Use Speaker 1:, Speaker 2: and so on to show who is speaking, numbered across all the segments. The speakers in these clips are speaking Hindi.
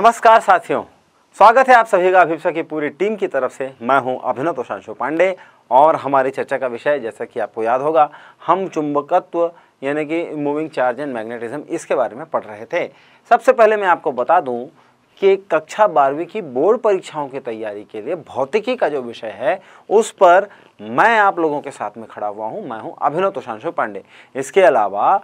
Speaker 1: नमस्कार साथियों स्वागत है आप सभी का अभिप्सा की पूरी टीम की तरफ से मैं हूं अभिनव तोशांशु पांडे और हमारी चर्चा का विषय जैसा कि आपको याद होगा हम चुंबकत्व यानी कि मूविंग चार्ज एंड मैग्नेटिज्म इसके बारे में पढ़ रहे थे सबसे पहले मैं आपको बता दूं कि कक्षा बारहवीं की बोर्ड परीक्षाओं की तैयारी के लिए भौतिकी का जो विषय है उस पर मैं आप लोगों के साथ में खड़ा हुआ हूँ मैं हूँ अभिनव तोशांशु पांडे इसके अलावा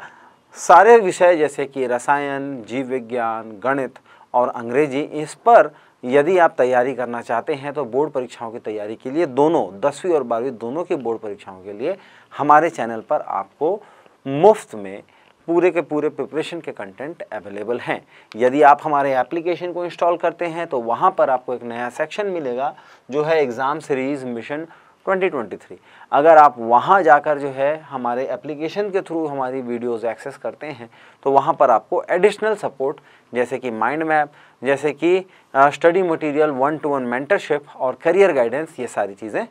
Speaker 1: सारे विषय जैसे कि रसायन जीव विज्ञान गणित और अंग्रेजी इस पर यदि आप तैयारी करना चाहते हैं तो बोर्ड परीक्षाओं की तैयारी के लिए दोनों दसवीं और बारहवीं दोनों की बोर्ड परीक्षाओं के लिए हमारे चैनल पर आपको मुफ्त में पूरे के पूरे प्रिपरेशन के कंटेंट अवेलेबल हैं यदि आप हमारे एप्लीकेशन को इंस्टॉल करते हैं तो वहाँ पर आपको एक नया सेक्शन मिलेगा जो है एग्ज़ाम सीरीज़ मिशन 2023 अगर आप वहाँ जाकर जो है हमारे एप्लीकेशन के थ्रू हमारी वीडियोस एक्सेस करते हैं तो वहाँ पर आपको एडिशनल सपोर्ट जैसे कि माइंड मैप जैसे कि study material one to one mentorship और करियर गाइडेंस ये सारी चीज़ें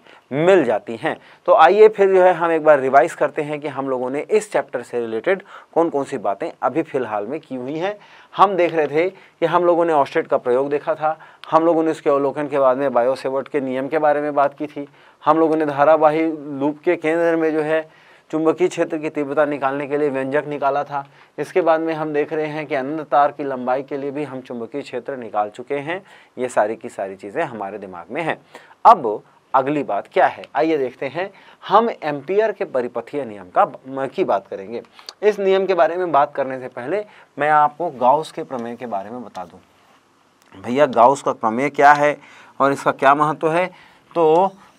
Speaker 1: मिल जाती हैं तो आइए फिर जो है हम एक बार रिवाइज़ करते हैं कि हम लोगों ने इस चैप्टर से रिलेटेड कौन कौन सी बातें अभी फ़िलहाल में की हुई हैं हम देख रहे थे कि हम लोगों ने ऑस्ट्रेट का प्रयोग देखा था हम लोगों ने उसके अवलोकन के बाद में बायोसेवर्ट के नियम के बारे में बात की थी हम लोगों ने धारावाही लूप के केंद्र में जो है चुंबकीय क्षेत्र की तीव्रता निकालने के लिए व्यंजक निकाला था इसके बाद में हम देख रहे हैं कि अनंत तार की लंबाई के लिए भी हम चुंबकीय क्षेत्र निकाल चुके हैं ये सारी की सारी चीज़ें हमारे दिमाग में हैं अब अगली बात क्या है आइए देखते हैं हम एम्पियर के परिपथीय नियम का की बात करेंगे इस नियम के बारे में बात करने से पहले मैं आपको गाउस के प्रमेय के बारे में बता दूँ भैया गाउस का प्रमेय क्या है और इसका क्या महत्व है तो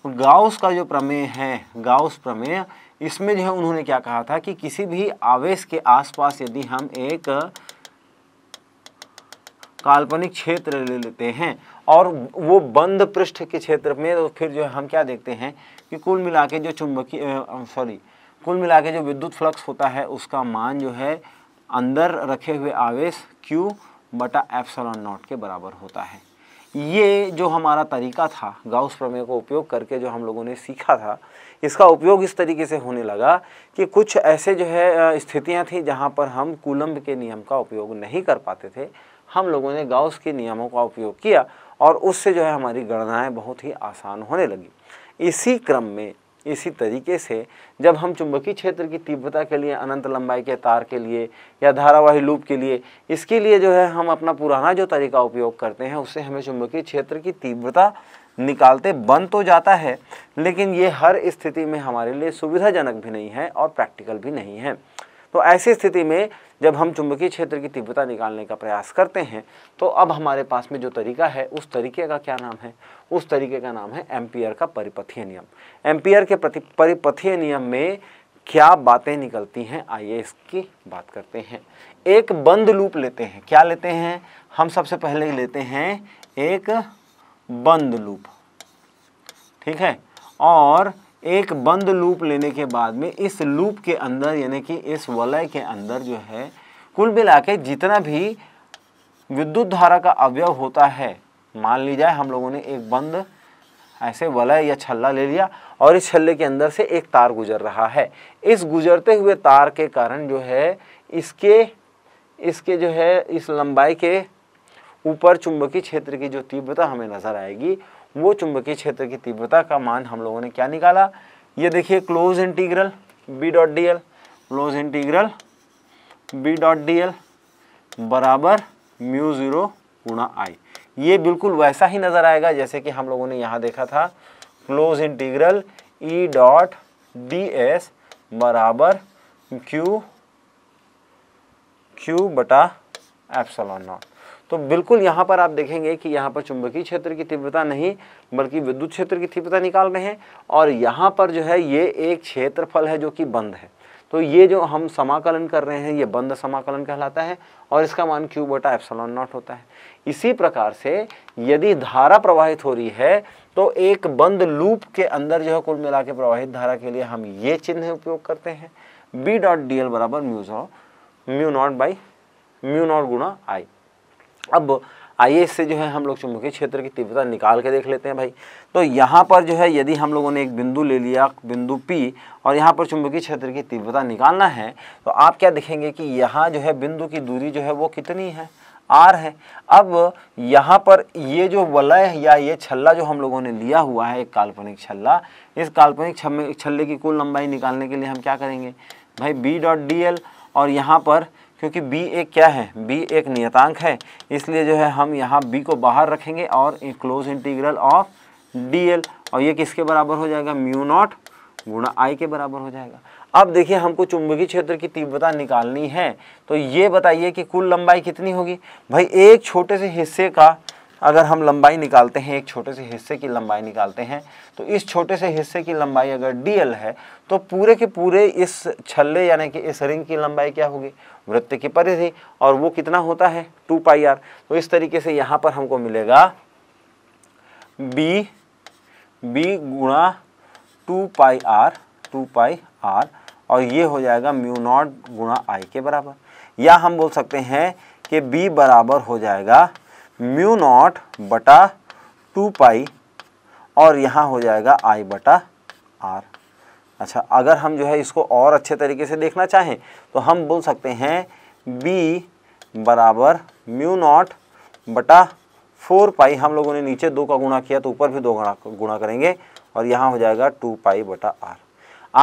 Speaker 1: गाउस का जो प्रमेय है गाउस प्रमेय इसमें जो है उन्होंने क्या कहा था कि किसी भी आवेश के आसपास यदि हम एक काल्पनिक क्षेत्र ले लेते हैं और वो बंद पृष्ठ के क्षेत्र में तो फिर जो है हम क्या देखते हैं कि कुल मिला के जो चुंबकीय सॉरी कुल मिला के जो विद्युत फ्लक्स होता है उसका मान जो है अंदर रखे हुए आवेश क्यू बटा एफ नॉट के बराबर होता है ये जो हमारा तरीका था गाउस प्रमेय को उपयोग करके जो हम लोगों ने सीखा था इसका उपयोग इस तरीके से होने लगा कि कुछ ऐसे जो है स्थितियां थी जहां पर हम कुलम्ब के नियम का उपयोग नहीं कर पाते थे हम लोगों ने गाउस के नियमों का उपयोग किया और उससे जो है हमारी गणनाएं बहुत ही आसान होने लगी इसी क्रम में इसी तरीके से जब हम चुंबकीय क्षेत्र की तीव्रता के लिए अनंत लंबाई के तार के लिए या धारावाही लूप के लिए इसके लिए जो है हम अपना पुराना जो तरीका उपयोग करते हैं उससे हमें चुंबकीय क्षेत्र की तीव्रता निकालते बन तो जाता है लेकिन ये हर स्थिति में हमारे लिए सुविधाजनक भी नहीं है और प्रैक्टिकल भी नहीं है तो ऐसी स्थिति में जब हम चुंबकीय क्षेत्र की तीव्रता निकालने का प्रयास करते हैं तो अब हमारे पास में जो तरीका है उस तरीके का क्या नाम है उस तरीके का नाम है एम्पियर का परिपथीय नियम एम्पियर के प्रति परिपथीय नियम में क्या बातें निकलती हैं आइए इसकी बात करते हैं एक बंद लूप लेते हैं क्या लेते हैं हम सबसे पहले लेते हैं एक बंद लूप ठीक है और एक बंद लूप लेने के बाद में इस लूप के अंदर यानी कि इस वलय के अंदर जो है कुल मिला के जितना भी विद्युत धारा का अवयव होता है मान लीजिए हम लोगों ने एक बंद ऐसे वलय या छल्ला ले लिया और इस छल्ले के अंदर से एक तार गुजर रहा है इस गुजरते हुए तार के कारण जो है इसके इसके जो है इस लंबाई के ऊपर चुंबकीय क्षेत्र की जो तीव्रता हमें नज़र आएगी वो चुंबकीय क्षेत्र की तीव्रता का मान हम लोगों ने क्या निकाला ये देखिए close integral B dot D L close integral B dot D L बराबर म्यू ज़ीरो गुणा आई ये बिल्कुल वैसा ही नज़र आएगा जैसे कि हम लोगों ने यहाँ देखा था close integral E dot D S बराबर क्यू क्यू बटा एप्सलॉन नॉट तो बिल्कुल यहाँ पर आप देखेंगे कि यहाँ पर चुंबकीय क्षेत्र की तीव्रता नहीं बल्कि विद्युत क्षेत्र की तीव्रता निकाल रहे हैं और यहाँ पर जो है ये एक क्षेत्रफल है जो कि बंद है तो ये जो हम समाकलन कर रहे हैं ये बंद समाकलन कहलाता है और इसका मान क्यू बटा एप्सलॉन नॉट होता है इसी प्रकार से यदि धारा प्रवाहित हो रही है तो एक बंद लूप के अंदर जो है कुल मिला के प्रवाहित धारा के लिए हम ये चिन्ह उपयोग करते हैं बी डॉट डी एल बराबर म्यूज mu naught by mu naught गुणा आई अब आइए इससे जो है हम लोग चुंबकीय क्षेत्र की तीव्रता निकाल के देख लेते हैं भाई तो यहाँ पर जो है यदि हम लोगों ने एक बिंदु ले लिया बिंदु P और यहाँ पर चुंबकीय क्षेत्र की तीव्रता निकालना है तो आप क्या देखेंगे कि यहाँ जो है बिंदु की दूरी जो है वो कितनी है आर है अब यहाँ पर ये जो वलय या ये छल्ला जो हम लोगों ने लिया हुआ है एक काल्पनिक छल्ला इस काल्पनिक छल्ले की कुल लंबाई निकालने के लिए हम क्या करेंगे भाई बी डॉट डी एल और यहाँ पर क्योंकि बी एक क्या है बी एक नियतांक है इसलिए जो है हम यहाँ बी को बाहर रखेंगे और क्लोज इंटीग्रल ऑफ डी और ये किसके बराबर हो जाएगा म्यू नॉट गुणा आई के बराबर हो जाएगा अब देखिए हमको चुंबकीय क्षेत्र की तीव्रता निकालनी है तो ये बताइए कि कुल लंबाई कितनी होगी भाई एक छोटे से हिस्से का अगर हम लंबाई निकालते हैं एक छोटे से हिस्से की लंबाई निकालते हैं तो इस छोटे से हिस्से की लंबाई अगर डी है तो पूरे के पूरे इस छल्ले यानी कि इस रिंग की लंबाई क्या होगी वृत्त की परिधि और वो कितना होता है टू पाई आर तो इस तरीके से यहाँ पर हमको मिलेगा बी बी गुणा two pi R two pi R और ये हो जाएगा म्यू नॉट गुणा आई के बराबर या हम बोल सकते हैं कि बी बराबर हो जाएगा म्यू नॉट बटा टू पाई और यहाँ हो जाएगा आई बटा आर अच्छा अगर हम जो है इसको और अच्छे तरीके से देखना चाहें तो हम बोल सकते हैं बी बराबर म्यू नॉट बटा फोर पाई हम लोगों ने नीचे दो का गुणा किया तो ऊपर भी दो गुणा गुणा करेंगे और यहाँ हो जाएगा टू पाई बटा आर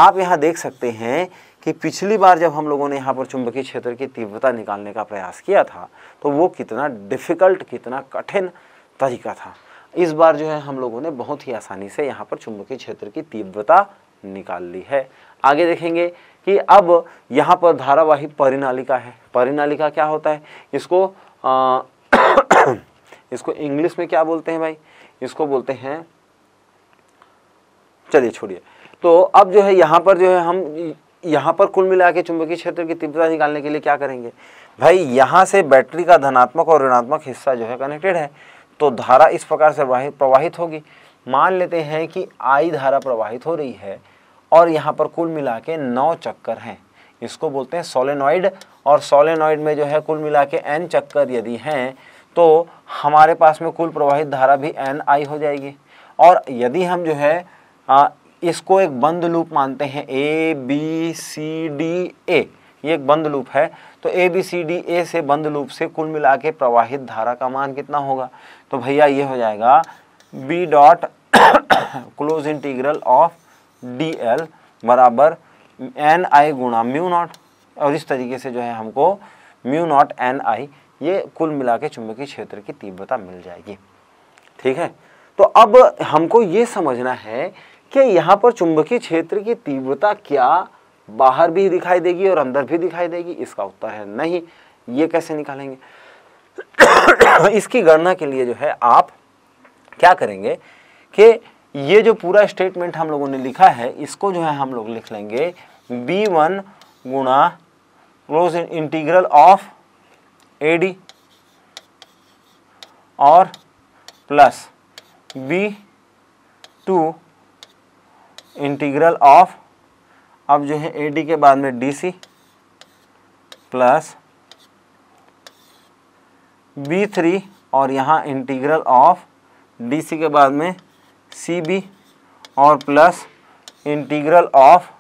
Speaker 1: आप यहाँ देख सकते हैं कि पिछली बार जब हम लोगों ने यहाँ पर चुंबकीय क्षेत्र की तीव्रता निकालने का प्रयास किया था तो वो कितना डिफ़िकल्ट कितना कठिन तरीका था इस बार जो है हम लोगों ने बहुत ही आसानी से यहाँ पर चुंबकीय क्षेत्र की तीव्रता निकाल ली है आगे देखेंगे कि अब यहाँ पर धारावाही परिनालिका है परिनालिका क्या होता है इसको आ, इसको इंग्लिश में क्या बोलते हैं भाई इसको बोलते हैं चलिए छोड़िए तो अब जो है यहाँ पर जो है हम यहाँ पर कुल मिला के चुंबकीय क्षेत्र की तीव्रता निकालने के लिए क्या करेंगे भाई यहाँ से बैटरी का धनात्मक और ऋणात्मक हिस्सा जो है कनेक्टेड है तो धारा इस प्रकार से प्रवाहित होगी मान लेते हैं कि आई धारा प्रवाहित हो रही है और यहाँ पर कुल मिला के नौ चक्कर हैं इसको बोलते हैं सोलेनॉइड और सोलेनॉइड में जो है कुल मिला के एन चक्कर यदि हैं तो हमारे पास में कुल प्रवाहित धारा भी एन आई हो जाएगी और यदि हम जो है इसको एक बंद लूप मानते हैं A B C D A ये एक बंद लूप है तो A B C D A से बंद लूप से कुल मिला के प्रवाहित धारा का मान कितना होगा तो भैया ये हो जाएगा B dot close integral of D L बराबर एन आई गुणा म्यू नॉट और इस तरीके से जो है हमको म्यू नॉट एन आई ये कुल मिला के चुंबकीय क्षेत्र की तीव्रता मिल जाएगी ठीक है तो अब हमको ये समझना है कि यहाँ पर चुंबकीय क्षेत्र की तीव्रता क्या बाहर भी दिखाई देगी और अंदर भी दिखाई देगी इसका उत्तर है नहीं ये कैसे निकालेंगे इसकी गणना के लिए जो है आप क्या करेंगे कि ये जो पूरा स्टेटमेंट हम लोगों ने लिखा है इसको जो है हम लोग लिख लेंगे बी वन गुणा close integral of A D और plus B two integral of अब जो है ए डी के बाद में D C plus B three और यहाँ इंटीग्रल ऑफ डी सी के बाद में सी बी और plus integral of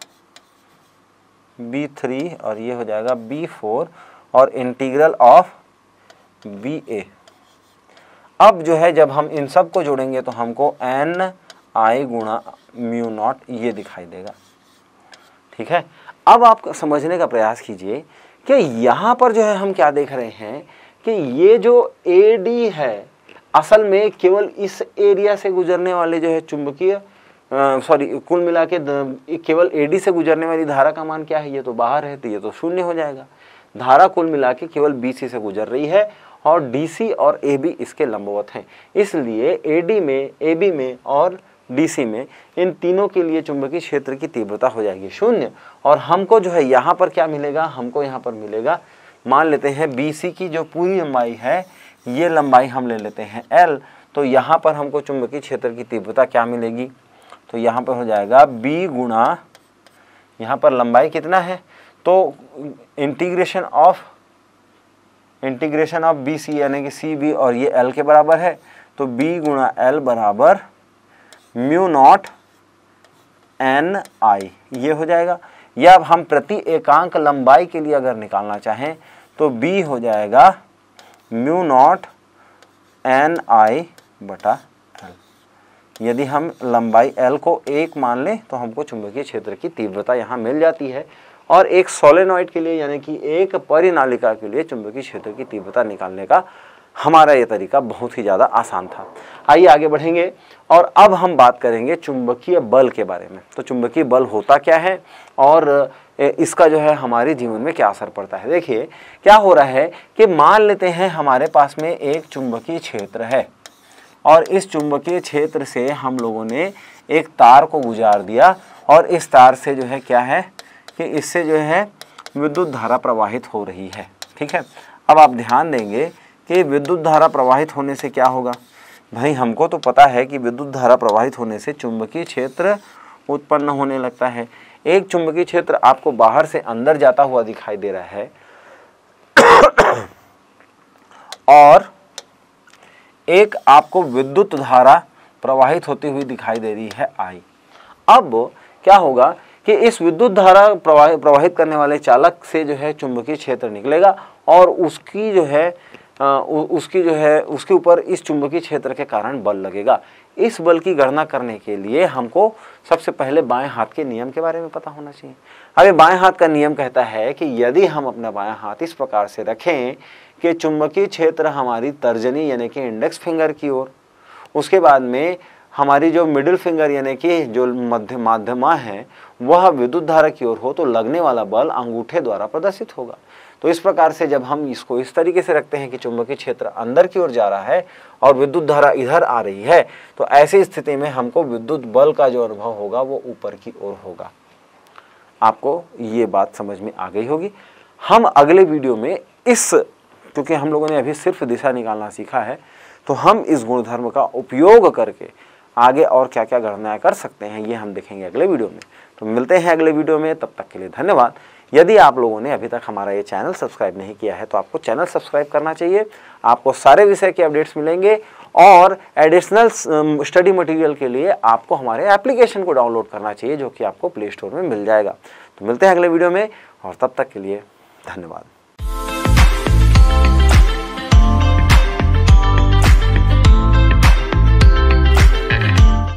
Speaker 1: B three और ये हो जाएगा बी फोर और इंटीग्रल ऑफ बी ए अब जो है जब हम इन सब को जोड़ेंगे तो हमको एन आई गुणा म्यू नॉट ये दिखाई देगा ठीक है अब आप समझने का प्रयास कीजिए कि यहाँ पर जो है हम क्या देख रहे हैं कि ये जो ए डी है असल में केवल इस एरिया से गुजरने वाले जो है चुंबकीय सॉरी कुल मिला के केवल ए डी से गुजरने वाली धारा का मान क्या है ये तो बाहर है तो ये तो शून्य हो जाएगा धारा कुल मिला के केवल बी सी से गुजर रही है और डी सी और ए बी इसके लंबवत हैं इसलिए ए डी में ए बी में और डीसी में इन तीनों के लिए चुंबकीय क्षेत्र की तीव्रता हो जाएगी शून्य और हमको जो है यहाँ पर क्या मिलेगा हमको यहाँ पर मिलेगा मान लेते हैं बीसी की जो पूरी लंबाई है ये लंबाई हम ले लेते हैं एल तो यहाँ पर हमको चुंबकीय क्षेत्र की तीव्रता क्या मिलेगी तो यहाँ पर हो जाएगा बी गुणा यहाँ पर लंबाई कितना है तो integration of integration of B C यानी कि सी बी और ये एल के बराबर है तो बी गुणा एल बराबर म्यू नॉट एन आई ये हो जाएगा या अब हम प्रति एकांक लंबाई के लिए अगर निकालना चाहें तो बी हो जाएगा म्यू नॉट एन आई बटा एल यदि हम लंबाई एल को एक मान लें तो हमको चुंबकीय क्षेत्र की तीव्रता यहाँ मिल जाती है और एक सोलेनॉइड के लिए यानी कि एक परिनालिका के लिए चुंबकीय क्षेत्र की तीव्रता निकालने का हमारा ये तरीका बहुत ही ज़्यादा आसान था आइए आगे बढ़ेंगे और अब हम बात करेंगे चुंबकीय बल के बारे में तो चुंबकीय बल होता क्या है और इसका जो है हमारे जीवन में क्या असर पड़ता है देखिए क्या हो रहा है कि मान लेते हैं हमारे पास में एक चुंबकीय क्षेत्र है और इस चुंबकीय क्षेत्र से हम लोगों ने एक तार को गुजार दिया और इस तार से जो है क्या है कि इससे जो है विद्युत धारा प्रवाहित हो रही है ठीक है अब आप ध्यान देंगे कि विद्युत धारा प्रवाहित होने से क्या होगा भाई हमको तो पता है कि विद्युत धारा प्रवाहित होने से चुंबकीय क्षेत्र उत्पन्न होने लगता है एक चुंबकीय क्षेत्र आपको बाहर से अंदर जाता हुआ दिखाई दे रहा है और एक आपको विद्युत धारा प्रवाहित होती हुई दिखाई दे रही है आई अब क्या होगा कि इस विद्युत धारा प्रवाहित करने वाले चालक से जो है चुंबकीय क्षेत्र निकलेगा और उसकी जो है उसकी जो है उसके ऊपर इस चुंबकीय क्षेत्र के कारण बल लगेगा इस बल की गणना करने के लिए हमको सबसे पहले बाएं हाथ के नियम के बारे में पता होना चाहिए अब ये बाएं हाथ का नियम कहता है कि यदि हम अपना बाएं हाथ इस प्रकार से रखें कि चुंबकीय क्षेत्र हमारी तर्जनी यानी कि इंडेक्स फिंगर की ओर उसके बाद में हमारी जो मिडिल फिंगर यानी कि जो मध्य माध्यमा है वह विद्युत धारा की ओर हो तो लगने वाला बल अंगूठे द्वारा प्रदर्शित होगा तो इस प्रकार से जब हम इसको इस तरीके से रखते हैं कि चुंबकीय क्षेत्र अंदर की ओर जा रहा है और विद्युत धारा इधर आ रही है तो ऐसी स्थिति में हमको विद्युत बल का जो अनुभव होगा वो ऊपर की ओर होगा आपको ये बात समझ में आ गई होगी हम अगले वीडियो में इस क्योंकि हम लोगों ने अभी सिर्फ दिशा निकालना सीखा है तो हम इस गुणधर्म का उपयोग करके आगे और क्या क्या गणनाएँ कर सकते हैं ये हम देखेंगे अगले वीडियो में तो मिलते हैं अगले वीडियो में तब तक के लिए धन्यवाद यदि आप लोगों ने अभी तक हमारा ये चैनल सब्सक्राइब नहीं किया है तो आपको चैनल सब्सक्राइब करना चाहिए आपको सारे विषय के अपडेट्स मिलेंगे और एडिशनल स्टडी मटेरियल के लिए आपको हमारे एप्लीकेशन को डाउनलोड करना चाहिए जो कि आपको प्ले स्टोर में मिल जाएगा तो मिलते हैं अगले वीडियो में और तब तक के लिए धन्यवाद